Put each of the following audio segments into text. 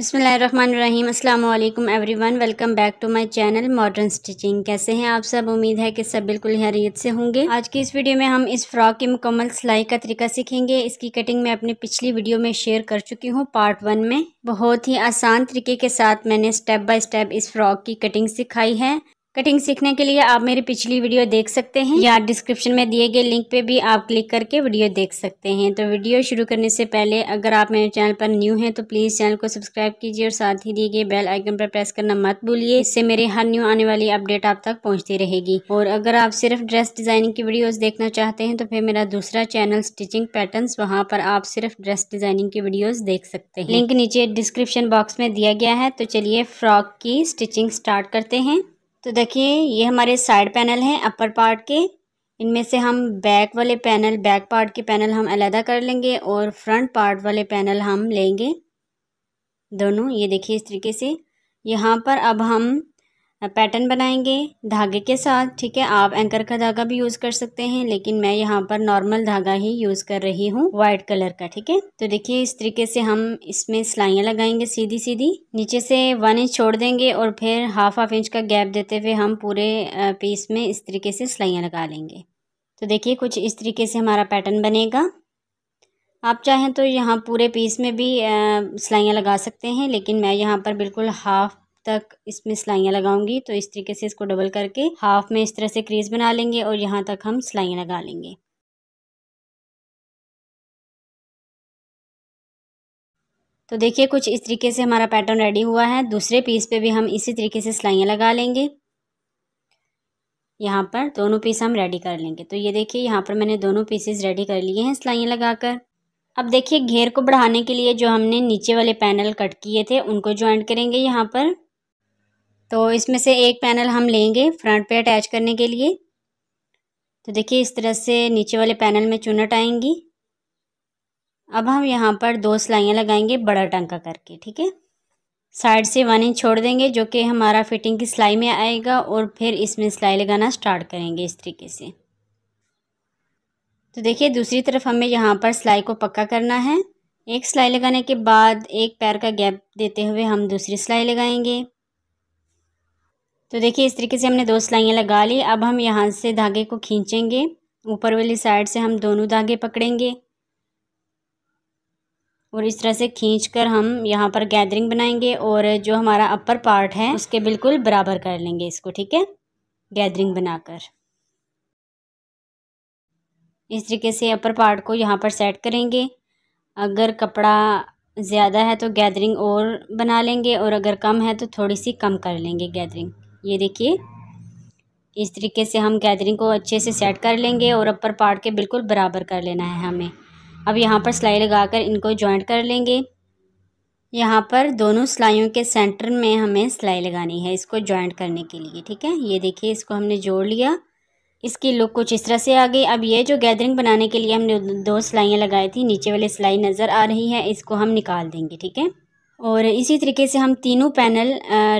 बिसमीम अल्लाम everyone welcome back to my channel modern stitching कैसे हैं आप सब उम्मीद है कि सब बिल्कुल हरियत से होंगे आज की इस वीडियो में हम इस फ्रॉक की मुकम्मल सिलाई का तरीका सीखेंगे इसकी कटिंग मैं अपनी पिछली वीडियो में शेयर कर चुकी हूँ पार्ट वन में बहुत ही आसान तरीके के साथ मैंने स्टेप बाय स्टेप इस फ्रॉक की कटिंग सिखाई है कटिंग सीखने के लिए आप मेरी पिछली वीडियो देख सकते हैं या डिस्क्रिप्शन में दिए गए लिंक पे भी आप क्लिक करके वीडियो देख सकते हैं तो वीडियो शुरू करने से पहले अगर आप मेरे चैनल पर न्यू हैं तो प्लीज़ चैनल को सब्सक्राइब कीजिए और साथ ही दिए गए बेल आइकन पर प्रेस करना मत भूलिए इससे मेरे हर न्यू आने वाली अपडेट आप तक पहुँचती रहेगी और अगर आप सिर्फ ड्रेस डिज़ाइनिंग की वीडियोज़ देखना चाहते हैं तो फिर मेरा दूसरा चैनल स्टिचिंग पैटर्न वहाँ पर आप सिर्फ ड्रेस डिज़ाइनिंग की वीडियोज़ देख सकते हैं लिंक नीचे डिस्क्रिप्शन बॉक्स में दिया गया है तो चलिए फ्रॉक की स्टिचिंग स्टार्ट करते हैं तो देखिए ये हमारे साइड पैनल हैं अपर पार्ट के इनमें से हम बैक वाले पैनल बैक पार्ट के पैनल हम अलहदा कर लेंगे और फ्रंट पार्ट वाले पैनल हम लेंगे दोनों ये देखिए इस तरीके से यहाँ पर अब हम पैटर्न बनाएंगे धागे के साथ ठीक है आप एंकर का धागा भी यूज़ कर सकते हैं लेकिन मैं यहाँ पर नॉर्मल धागा ही यूज़ कर रही हूँ वाइट कलर का ठीक है तो देखिए इस तरीके से हम इसमें सिलाइयाँ लगाएंगे सीधी सीधी नीचे से वन इंच छोड़ देंगे और फिर हाफ हाफ इंच का गैप देते हुए हम पूरे पीस में इस तरीके से सिलाइयाँ लगा लेंगे तो देखिए कुछ इस तरीके से हमारा पैटर्न बनेगा आप चाहें तो यहाँ पूरे पीस में भी सिलाइयाँ लगा सकते हैं लेकिन मैं यहाँ पर बिल्कुल हाफ तक इसमें सिलाइयाँ लगाऊंगी तो इस तरीके से इसको डबल करके हाफ में इस तरह से क्रीज बना लेंगे और यहाँ तक हम सिलाइयाँ लगा लेंगे तो देखिए कुछ इस तरीके से हमारा पैटर्न रेडी हुआ है दूसरे पीस पे भी हम इसी तरीके से सिलाइयाँ लगा लेंगे यहाँ पर दोनों पीस हम रेडी कर लेंगे तो ये देखिए यहाँ पर मैंने दोनों पीसेस रेडी कर लिए हैं सिलाइयाँ लगाकर अब देखिए घेर को बढ़ाने के लिए जो हमने नीचे वाले पैनल कट किए थे उनको ज्वाइंट करेंगे यहाँ पर तो इसमें से एक पैनल हम लेंगे फ्रंट पे अटैच करने के लिए तो देखिए इस तरह से नीचे वाले पैनल में चुनट आएंगी अब हम यहाँ पर दो सिलाइयाँ लगाएंगे बड़ा टंका करके ठीक है साइड से वन इंच छोड़ देंगे जो कि हमारा फिटिंग की सिलाई में आएगा और फिर इसमें सिलाई लगाना स्टार्ट करेंगे इस तरीके से तो देखिए दूसरी तरफ हमें यहाँ पर सिलाई को पक्का करना है एक सिलाई लगाने के बाद एक पैर का गैप देते हुए हम दूसरी सिलाई लगाएंगे तो देखिए इस तरीके से हमने दो सिलाइयाँ लगा ली अब हम यहाँ से धागे को खींचेंगे ऊपर वाली साइड से हम दोनों धागे पकड़ेंगे और इस तरह से खींच कर हम यहाँ पर गैदरिंग बनाएंगे और जो हमारा अपर पार्ट है उसके बिल्कुल बराबर कर लेंगे इसको ठीक है गैदरिंग बनाकर इस तरीके से अपर पार्ट को यहाँ पर सेट करेंगे अगर कपड़ा ज़्यादा है तो गैदरिंग और बना लेंगे और अगर कम है तो थोड़ी सी कम कर लेंगे गैदरिंग ये देखिए इस तरीके से हम गैदरिंग को अच्छे से सेट कर लेंगे और अपर पार्ट के बिल्कुल बराबर कर लेना है हमें अब यहाँ पर सिलाई लगाकर इनको जॉइंट कर लेंगे यहाँ पर दोनों सिलाइयों के सेंटर में हमें सिलाई लगानी है इसको जॉइंट करने के लिए ठीक है ये देखिए इसको हमने जोड़ लिया इसकी लुक कुछ इस तरह से आ गई अब ये जो गैदरिंग बनाने के लिए हमने दो सिलाइयाँ लगाई थी नीचे वाली सिलाई नज़र आ रही है इसको हम निकाल देंगे ठीक है और इसी तरीके से हम तीनों पैनल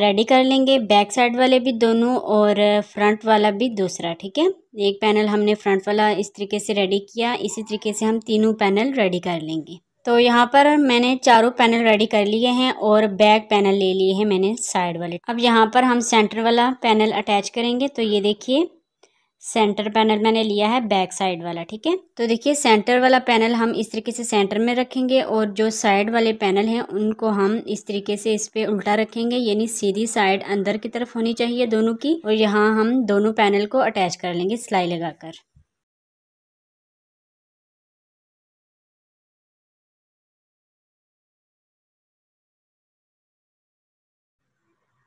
रेडी कर लेंगे बैक साइड वाले भी दोनों और फ्रंट वाला भी दूसरा ठीक है एक पैनल हमने फ्रंट वाला इस तरीके से रेडी किया इसी तरीके से हम तीनों पैनल रेडी कर लेंगे तो यहाँ पर मैंने चारों पैनल रेडी कर लिए हैं और बैक पैनल ले लिए हैं मैंने साइड वाले अब यहाँ पर हम सेंटर वाला पैनल अटैच करेंगे तो ये देखिए सेंटर पैनल मैंने लिया है बैक साइड वाला ठीक है तो देखिए सेंटर वाला पैनल हम इस तरीके से सेंटर में रखेंगे और जो साइड वाले पैनल हैं उनको हम इस तरीके से इस पे उल्टा रखेंगे यानी सीधी साइड अंदर की तरफ होनी चाहिए दोनों की और यहाँ हम दोनों पैनल को अटैच कर लेंगे सिलाई लगाकर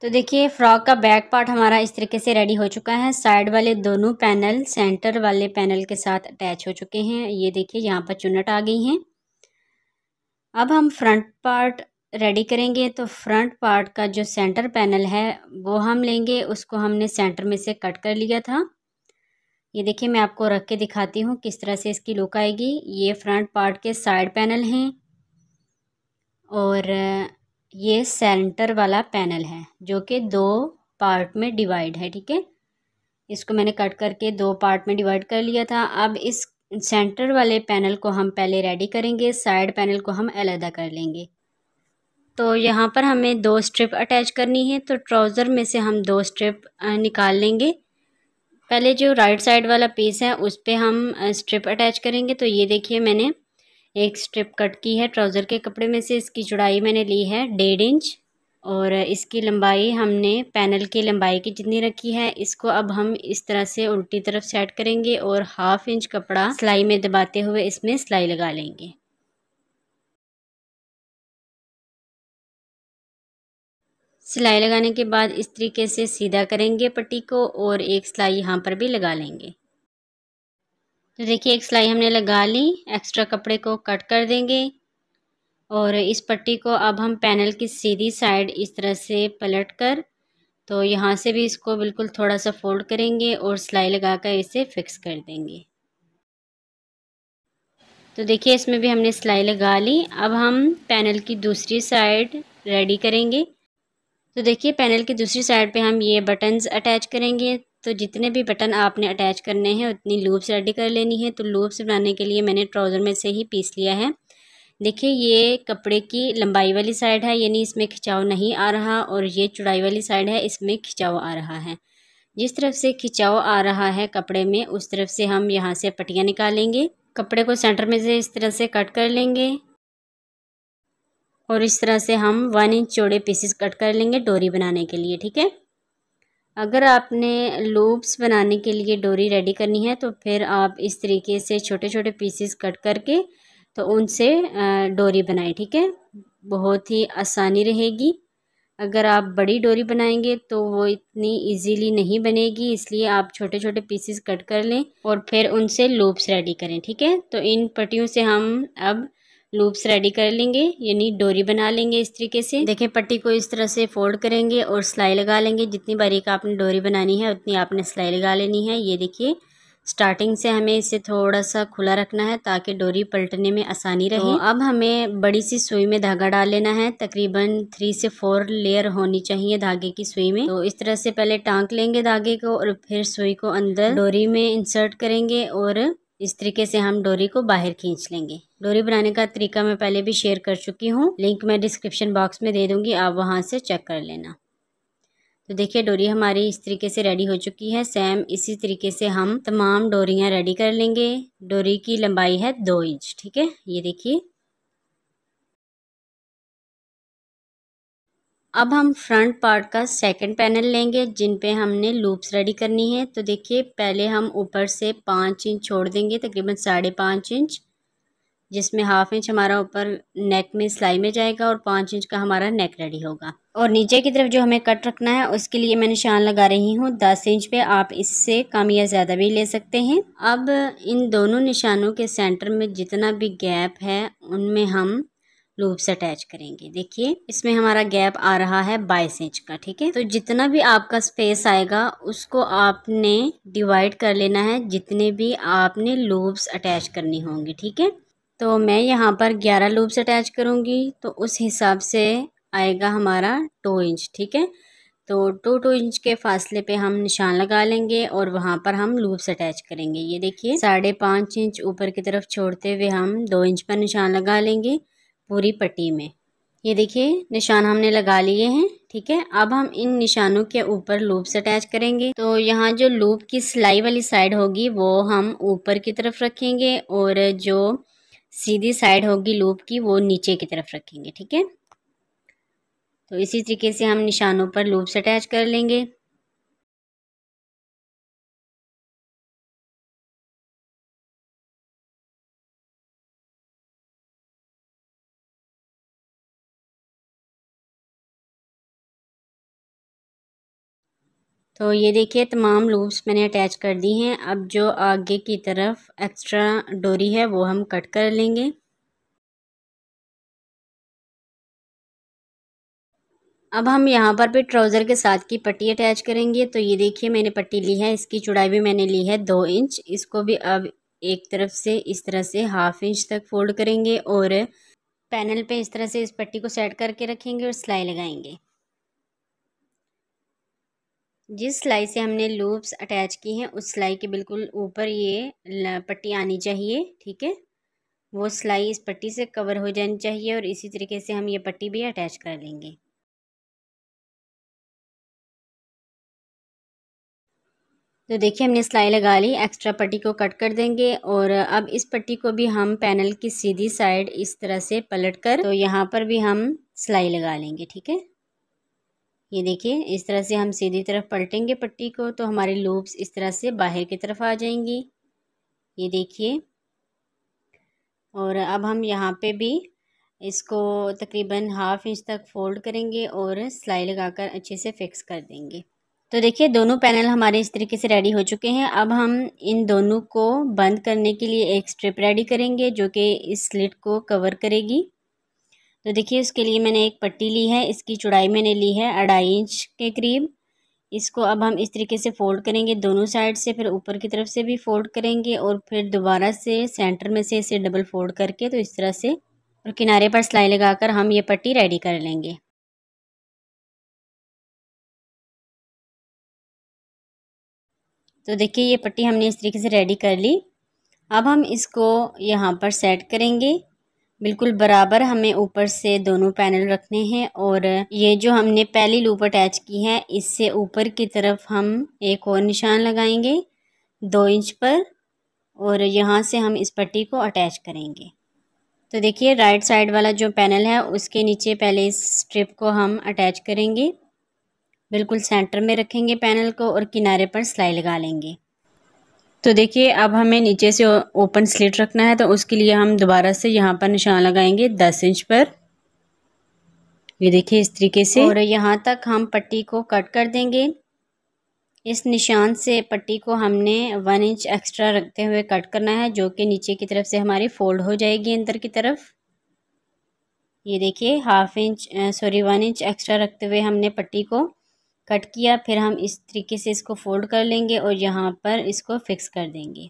तो देखिए फ्रॉक का बैक पार्ट हमारा इस तरीके से रेडी हो चुका है साइड वाले दोनों पैनल सेंटर वाले पैनल के साथ अटैच हो चुके हैं ये देखिए यहाँ पर चुनट आ गई हैं अब हम फ्रंट पार्ट रेडी करेंगे तो फ्रंट पार्ट का जो सेंटर पैनल है वो हम लेंगे उसको हमने सेंटर में से कट कर लिया था ये देखिए मैं आपको रख के दिखाती हूँ किस तरह से इसकी लुक आएगी ये फ्रंट पार्ट के साइड पैनल हैं और ये सेंटर वाला पैनल है जो कि दो पार्ट में डिवाइड है ठीक है इसको मैंने कट करके दो पार्ट में डिवाइड कर लिया था अब इस सेंटर वाले पैनल को हम पहले रेडी करेंगे साइड पैनल को हम अलहदा कर लेंगे तो यहाँ पर हमें दो स्ट्रिप अटैच करनी है तो ट्राउज़र में से हम दो स्ट्रिप निकाल लेंगे पहले जो राइट साइड वाला पीस है उस पर हम स्ट्रिप अटैच करेंगे तो ये देखिए मैंने एक स्ट्रिप कट की है ट्राउज़र के कपड़े में से इसकी चुड़ाई मैंने ली है डेढ़ इंच और इसकी लंबाई हमने पैनल की लंबाई की जितनी रखी है इसको अब हम इस तरह से उल्टी तरफ सेट करेंगे और हाफ इंच कपड़ा सिलाई में दबाते हुए इसमें सिलाई लगा लेंगे सिलाई लगाने के बाद इस तरीके से सीधा करेंगे पट्टी को और एक सिलाई यहाँ पर भी लगा लेंगे तो देखिए एक सिलाई हमने लगा ली एक्स्ट्रा कपड़े को कट कर देंगे और इस पट्टी को अब हम पैनल की सीधी साइड इस तरह से पलट कर तो यहाँ से भी इसको बिल्कुल थोड़ा सा फोल्ड करेंगे और सिलाई लगा कर इसे फिक्स कर देंगे तो देखिए इसमें भी हमने सिलाई लगा ली अब हम पैनल की दूसरी साइड रेडी करेंगे तो देखिए पैनल की दूसरी साइड पे हम ये बटन्स अटैच करेंगे तो जितने भी बटन आपने अटैच करने हैं उतनी लूप्स रेडी कर लेनी है तो लूप्स बनाने के लिए मैंने ट्राउज़र में से ही पीस लिया है देखिए ये कपड़े की लंबाई वाली साइड है यानी इसमें खिंचाव नहीं आ रहा और ये चुड़ाई वाली साइड है इसमें खिंचाव आ रहा है जिस तरफ से खिंचाव आ रहा है कपड़े में उस तरफ से हम यहाँ से पटियाँ निकालेंगे कपड़े को सेंटर में से इस तरह से कट कर लेंगे और इस तरह से हम वन इंच चौड़े पीसेस कट कर लेंगे डोरी बनाने के लिए ठीक है अगर आपने लूप्स बनाने के लिए डोरी रेडी करनी है तो फिर आप इस तरीके से छोटे छोटे पीसेस कट करके तो उनसे डोरी बनाएं ठीक है बहुत ही आसानी रहेगी अगर आप बड़ी डोरी बनाएंगे तो वो इतनी इजीली नहीं बनेगी इसलिए आप छोटे छोटे पीसेस कट कर लें और फिर उनसे लूप्स रेडी करें ठीक है तो इन पट्टियों से हम अब लूप्स रेडी कर लेंगे यानी डोरी बना लेंगे इस तरीके से देखें पट्टी को इस तरह से फोल्ड करेंगे और सिलाई लगा लेंगे जितनी बारीक आपने डोरी बनानी है उतनी आपने सिलाई लगा लेनी है ये देखिए स्टार्टिंग से हमें इसे थोड़ा सा खुला रखना है ताकि डोरी पलटने में आसानी तो रहे तो अब हमें बड़ी सी सुई में धागा डाल लेना है तकरीबन थ्री से फोर लेयर होनी चाहिए धागे की सुई में तो इस तरह से पहले टांक लेंगे धागे को और फिर सुई को अंदर डोरी में इंसर्ट करेंगे और इस तरीके से हम डोरी को बाहर खींच लेंगे डोरी बनाने का तरीका मैं पहले भी शेयर कर चुकी हूँ लिंक मैं डिस्क्रिप्शन बॉक्स में दे दूँगी आप वहाँ से चेक कर लेना तो देखिए डोरी हमारी इस तरीके से रेडी हो चुकी है सेम इसी तरीके से हम तमाम डोरियाँ रेडी कर लेंगे डोरी की लंबाई है दो इंच ठीक है ये देखिए अब हम फ्रंट पार्ट का सेकंड पैनल लेंगे जिन पे हमने लूप्स रेडी करनी है तो देखिए पहले हम ऊपर से पाँच इंच छोड़ देंगे तकरीबन साढ़े पाँच इंच जिसमें हाफ इंच हमारा ऊपर नेक में सिलाई में जाएगा और पाँच इंच का हमारा नेक रेडी होगा और नीचे की तरफ जो हमें कट रखना है उसके लिए मैं निशान लगा रही हूँ दस इंच पे आप इससे कम या ज़्यादा भी ले सकते हैं अब इन दोनों निशानों के सेंटर में जितना भी गैप है उनमें हम लूप्स अटैच करेंगे देखिए इसमें हमारा गैप आ रहा है बाईस इंच का ठीक है तो जितना भी आपका स्पेस आएगा उसको आपने डिवाइड कर लेना है जितने भी आपने लूप्स अटैच करनी होंगी ठीक है तो मैं यहाँ पर ग्यारह लूप्स अटैच करूँगी तो उस हिसाब से आएगा हमारा टू इंच ठीक है तो टू टू इंच के फासले पे हम निशान लगा लेंगे और वहाँ पर हम लूप्स अटैच करेंगे ये देखिए साढ़े पाँच इंच ऊपर की तरफ छोड़ते हुए हम दो इंच पर निशान लगा लेंगे पूरी पट्टी में ये देखिए निशान हमने लगा लिए हैं ठीक है अब हम इन निशानों के ऊपर लूप्स अटैच करेंगे तो यहाँ जो लूप की सिलाई वाली साइड होगी वो हम ऊपर की तरफ रखेंगे और जो सीधी साइड होगी लूप की वो नीचे की तरफ रखेंगे ठीक है तो इसी तरीके से हम निशानों पर लूप्स अटैच कर लेंगे तो ये देखिए तमाम लूप्स मैंने अटैच कर दी हैं अब जो आगे की तरफ एक्स्ट्रा डोरी है वो हम कट कर लेंगे अब हम यहाँ पर भी ट्राउज़र के साथ की पट्टी अटैच करेंगे तो ये देखिए मैंने पट्टी ली है इसकी चुड़ाई भी मैंने ली है दो इंच इसको भी अब एक तरफ से इस तरह से हाफ इंच तक फोल्ड करेंगे और पैनल पे इस तरह से इस पट्टी को सेट करके रखेंगे और सिलाई लगाएंगे जिस सिलाई से हमने लूप्स अटैच की हैं उस सिलाई के बिल्कुल ऊपर ये पट्टी आनी चाहिए ठीक है वो सिलाई इस पट्टी से कवर हो जानी चाहिए और इसी तरीके से हम ये पट्टी भी अटैच कर लेंगे तो देखिए हमने सिलाई लगा ली एक्स्ट्रा पट्टी को कट कर देंगे और अब इस पट्टी को भी हम पैनल की सीधी साइड इस तरह से पलट कर तो यहाँ पर भी हम सिलाई लगा लेंगे ठीक है ये देखिए इस तरह से हम सीधी तरफ पलटेंगे पट्टी को तो हमारे लूप्स इस तरह से बाहर की तरफ आ जाएंगी ये देखिए और अब हम यहाँ पे भी इसको तकरीबन हाफ इंच तक फोल्ड करेंगे और सिलाई लगाकर अच्छे से फिक्स कर देंगे तो देखिए दोनों पैनल हमारे इस तरीके से रेडी हो चुके हैं अब हम इन दोनों को बंद करने के लिए एक स्ट्रिप रेडी करेंगे जो कि इस स्लिट को कवर करेगी तो देखिए इसके लिए मैंने एक पट्टी ली है इसकी चौड़ाई मैंने ली है अढ़ाई इंच के करीब इसको अब हम इस तरीके से फ़ोल्ड करेंगे दोनों साइड से फिर ऊपर की तरफ से भी फ़ोल्ड करेंगे और फिर दोबारा से सेंटर में से इसे डबल फोल्ड करके तो इस तरह से और किनारे पर सिलाई लगाकर हम ये पट्टी रेडी कर लेंगे तो देखिए ये पट्टी हमने इस तरीके से रेडी कर ली अब हम इसको यहाँ पर सेट करेंगे बिल्कुल बराबर हमें ऊपर से दोनों पैनल रखने हैं और ये जो हमने पहली लूप अटैच की है इससे ऊपर की तरफ हम एक और निशान लगाएंगे दो इंच पर और यहाँ से हम इस पट्टी को अटैच करेंगे तो देखिए राइट साइड वाला जो पैनल है उसके नीचे पहले इस स्ट्रिप को हम अटैच करेंगे बिल्कुल सेंटर में रखेंगे पैनल को और किनारे पर सिलाई लगा लेंगे तो देखिए अब हमें नीचे से ओपन स्लिट रखना है तो उसके लिए हम दोबारा से यहाँ पर निशान लगाएंगे दस इंच पर ये देखिए इस तरीके से और यहाँ तक हम पट्टी को कट कर देंगे इस निशान से पट्टी को हमने वन इंच एक्स्ट्रा रखते हुए कट करना है जो कि नीचे की तरफ से हमारी फोल्ड हो जाएगी अंदर की तरफ ये देखिए half inch sorry one inch extra रखते हुए हमने पट्टी को कट किया फिर हम इस तरीके से इसको फोल्ड कर लेंगे और यहाँ पर इसको फिक्स कर देंगे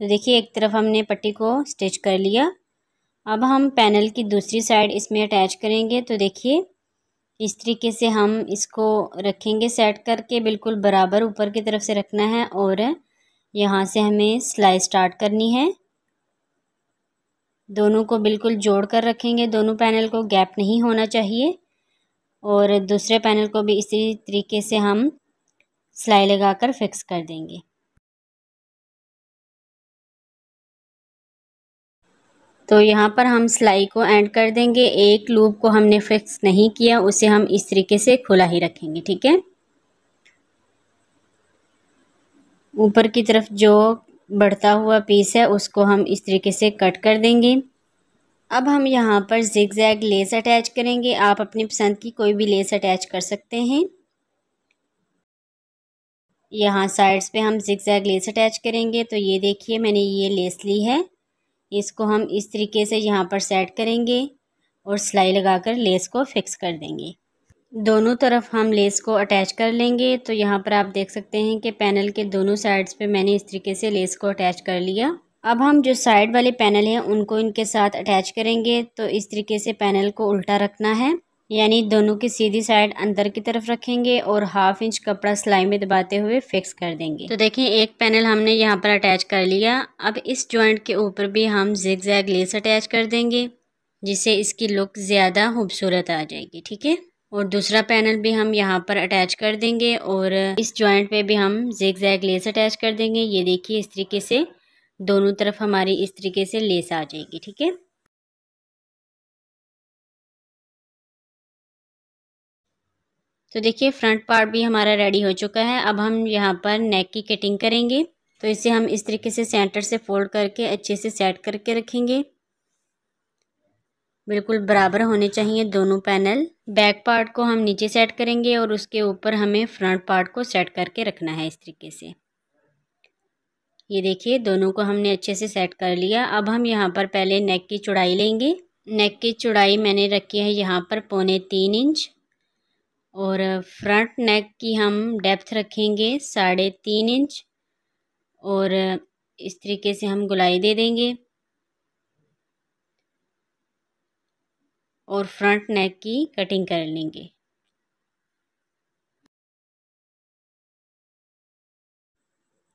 तो देखिए एक तरफ हमने पट्टी को स्टिच कर लिया अब हम पैनल की दूसरी साइड इसमें अटैच करेंगे तो देखिए इस तरीके से हम इसको रखेंगे सेट करके बिल्कुल बराबर ऊपर की तरफ से रखना है और यहाँ से हमें सिलाई स्टार्ट करनी है दोनों को बिल्कुल जोड़ कर रखेंगे दोनों पैनल को गैप नहीं होना चाहिए और दूसरे पैनल को भी इसी तरीके से हम सिलाई लगाकर फिक्स कर देंगे तो यहाँ पर हम सिलाई को एंड कर देंगे एक लूप को हमने फिक्स नहीं किया उसे हम इस तरीके से खुला ही रखेंगे ठीक है ऊपर की तरफ जो बढ़ता हुआ पीस है उसको हम इस तरीके से कट कर देंगे अब हम यहाँ पर जिग जैग लेस अटैच करेंगे आप अपनी पसंद की कोई भी लेस अटैच कर सकते हैं यहाँ साइड्स पे हम जिग जैग लेस अटैच करेंगे तो ये देखिए मैंने ये लेस ली है इसको हम इस तरीके से यहाँ पर सेट करेंगे और सिलाई लगाकर लेस को फिक्स कर देंगे दोनों तरफ हम लेस को अटैच कर लेंगे तो यहाँ पर आप देख सकते हैं कि पैनल के दोनों साइड्स पे मैंने इस तरीके से लेस को अटैच कर लिया अब हम जो साइड वाले पैनल हैं उनको इनके साथ अटैच करेंगे तो इस तरीके से पैनल को उल्टा रखना है यानी दोनों की सीधी साइड अंदर की तरफ रखेंगे और हाफ इंच कपड़ा सिलाई में दबाते हुए फिक्स कर देंगे तो देखिए एक पैनल हमने यहाँ पर अटैच कर लिया अब इस जॉइंट के ऊपर भी हम जिग जैग लेस अटैच कर देंगे जिससे इसकी लुक ज़्यादा खूबसूरत आ जाएगी ठीक है और दूसरा पैनल भी हम यहाँ पर अटैच कर देंगे और इस जॉइंट पे भी हम जेग जैग लेस अटैच कर देंगे ये देखिए इस तरीके से दोनों तरफ हमारी इस तरीके से लेस आ जाएगी ठीक है तो देखिए फ्रंट पार्ट भी हमारा रेडी हो चुका है अब हम यहाँ पर नेक की कटिंग करेंगे तो इसे हम इस तरीके से सेंटर से फोल्ड करके अच्छे से सेट करके रखेंगे बिल्कुल बराबर होने चाहिए दोनों पैनल बैक पार्ट को हम नीचे सेट करेंगे और उसके ऊपर हमें फ्रंट पार्ट को सेट करके रखना है इस तरीके से ये देखिए दोनों को हमने अच्छे से सेट कर लिया अब हम यहाँ पर पहले नेक की चौड़ाई लेंगे नेक की चौड़ाई मैंने रखी है यहाँ पर पौने तीन इंच और फ्रंट नेक की हम डेप्थ रखेंगे साढ़े तीन इंच और इस तरीके से हम गुलाई दे देंगे और फ्रंट नेक की कटिंग कर लेंगे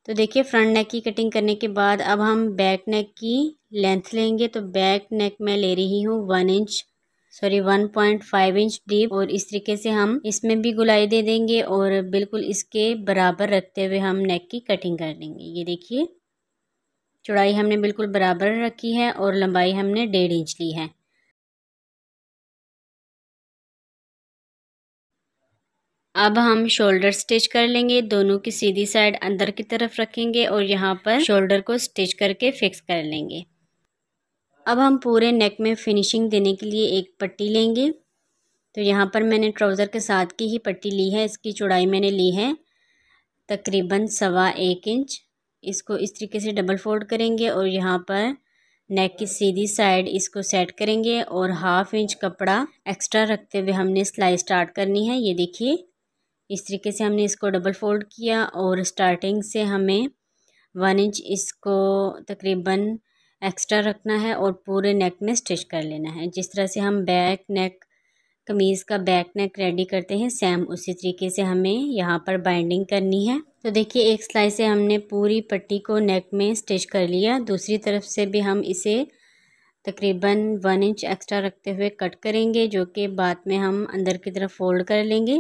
तो देखिए फ्रंट नेक की कटिंग करने के बाद अब हम बैक नेक की लेंथ लेंगे तो बैक नेक मैं ले रही हूँ one inch sorry one point five inch deep और इस तरीके से हम इसमें भी गुलाई दे देंगे और बिल्कुल इसके बराबर रखते हुए हम नेक की कटिंग कर देंगे ये देखिए चौड़ाई हमने बिल्कुल बराबर रखी है और लंबाई हमने डेढ़ इंच ली है अब हम शोल्डर स्टिच कर लेंगे दोनों की सीधी साइड अंदर की तरफ रखेंगे और यहाँ पर शोल्डर को स्टिच करके फिक्स कर लेंगे अब हम पूरे नेक में फिनिशिंग देने के लिए एक पट्टी लेंगे तो यहाँ पर मैंने ट्राउज़र के साथ की ही पट्टी ली है इसकी चौड़ाई मैंने ली है तकरीबन सवा एक इंच इसको इस तरीके से डबल फोल्ड करेंगे और यहाँ पर नेक की सीधी साइड इसको सेट करेंगे और हाफ इंच कपड़ा एक्स्ट्रा रखते हुए हमने सिलाई स्टार्ट करनी है ये देखिए इस तरीके से हमने इसको डबल फोल्ड किया और स्टार्टिंग से हमें वन इंच इसको तकरीबन एक्स्ट्रा रखना है और पूरे नेक में स्टिच कर लेना है जिस तरह से हम बैक नेक कमीज़ का बैक नेक रेडी करते हैं सेम उसी तरीके से हमें यहाँ पर बाइंडिंग करनी है तो देखिए एक सिलाई से हमने पूरी पट्टी को नेक में स्टिच कर लिया दूसरी तरफ से भी हम इसे तकरीबन वन इंच एक्स्ट्रा रखते हुए कट करेंगे जो कि बाद में हम अंदर की तरफ फोल्ड कर लेंगे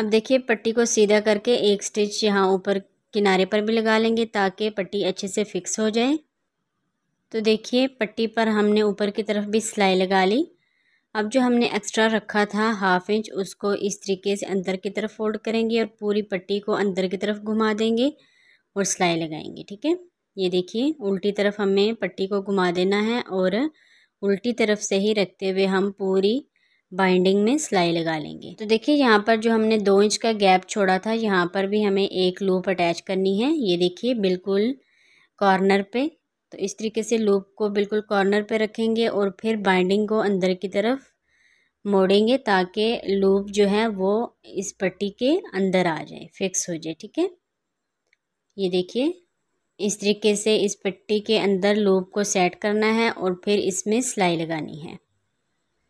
अब देखिए पट्टी को सीधा करके एक स्टिच यहाँ ऊपर किनारे पर भी लगा लेंगे ताकि पट्टी अच्छे से फिक्स हो जाए तो देखिए पट्टी पर हमने ऊपर की तरफ भी सिलाई लगा ली अब जो हमने एक्स्ट्रा रखा था हाफ इंच उसको इस तरीके से अंदर की तरफ फोल्ड करेंगे और पूरी पट्टी को अंदर की तरफ घुमा देंगे और सिलाई लगाएंगे ठीक है ये देखिए उल्टी तरफ हमें पट्टी को घुमा देना है और उल्टी तरफ से ही रखते हुए हम पूरी बाइंडिंग में सिलाई लगा लेंगे तो देखिए यहाँ पर जो हमने दो इंच का गैप छोड़ा था यहाँ पर भी हमें एक लूप अटैच करनी है ये देखिए बिल्कुल कॉर्नर पे तो इस तरीके से लूप को बिल्कुल कॉर्नर पे रखेंगे और फिर बाइंडिंग को अंदर की तरफ मोड़ेंगे ताकि लूप जो है वो इस पट्टी के अंदर आ जाए फिक्स हो जाए ठीक है ये देखिए इस तरीके से इस पट्टी के अंदर लूप को सेट करना है और फिर इसमें सिलाई लगानी है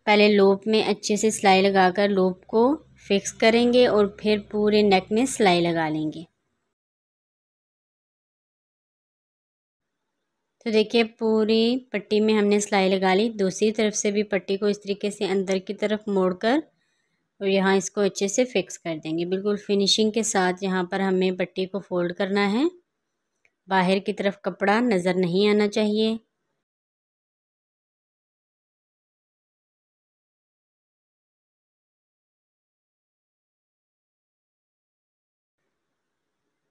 पहले लोप में अच्छे से सिलाई लगाकर लोप को फिक्स करेंगे और फिर पूरे नेक में सिलाई लगा लेंगे तो देखिए पूरी पट्टी में हमने सिलाई लगा ली दूसरी तरफ से भी पट्टी को इस तरीके से अंदर की तरफ मोड़कर और यहाँ इसको अच्छे से फिक्स कर देंगे बिल्कुल फिनिशिंग के साथ यहाँ पर हमें पट्टी को फोल्ड करना है बाहर की तरफ कपड़ा नज़र नहीं आना चाहिए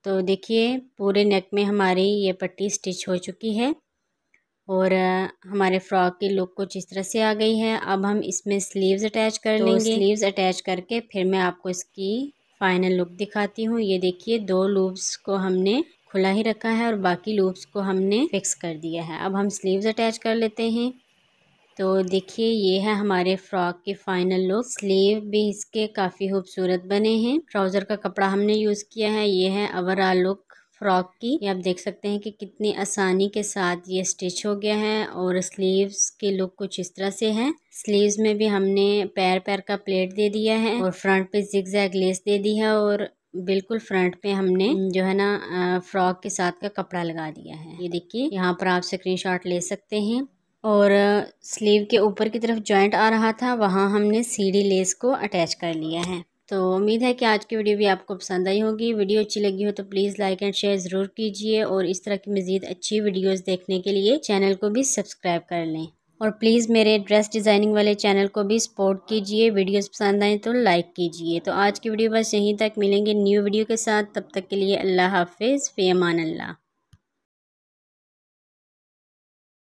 तो देखिए पूरे नेक में हमारी ये पट्टी स्टिच हो चुकी है और हमारे फ्रॉक की लुक कुछ इस तरह से आ गई है अब हम इसमें स्लीव्स अटैच कर तो लेंगे स्लीव्स अटैच करके फिर मैं आपको इसकी फाइनल लुक दिखाती हूँ ये देखिए दो लूप्स को हमने खुला ही रखा है और बाकी लूप्स को हमने फिक्स कर दिया है अब हम स्लीव्स अटैच कर लेते हैं तो देखिए ये है हमारे फ्रॉक के फाइनल लुक स्लीव भी इसके काफ़ी खूबसूरत बने हैं ट्राउज़र का कपड़ा हमने यूज़ किया है ये है ओवरऑल लुक फ्रॉक की ये आप देख सकते हैं कि कितनी आसानी के साथ ये स्टिच हो गया है और स्लीव्स के लुक कुछ इस तरह से है स्लीव्स में भी हमने पैर पैर का प्लेट दे दिया है और फ्रंट पे जिग जैग लेस दे दी है और बिल्कुल फ्रंट पे हमने जो है ना फ्रॉक के साथ का कपड़ा लगा दिया है ये देखिए यहाँ पर आप स्क्रीनशॉट ले सकते हैं और स्लीव के ऊपर की तरफ जॉइंट आ रहा था वहाँ हमने सीढ़ी लेस को अटैच कर लिया है तो उम्मीद है कि आज की वीडियो भी आपको पसंद आई होगी वीडियो अच्छी लगी हो तो प्लीज़ लाइक एंड शेयर ज़रूर कीजिए और इस तरह की मज़ीद अच्छी वीडियोस देखने के लिए चैनल को भी सब्सक्राइब कर लें और प्लीज़ मेरे ड्रेस डिज़ाइनिंग वाले चैनल को भी सपोर्ट कीजिए वीडियोज़ पसंद आएँ तो लाइक कीजिए तो आज की वीडियो बस यहीं तक मिलेंगे न्यू वीडियो के साथ तब तक के लिए अल्लाह हाफिज़ फ़ेमान अल्लाह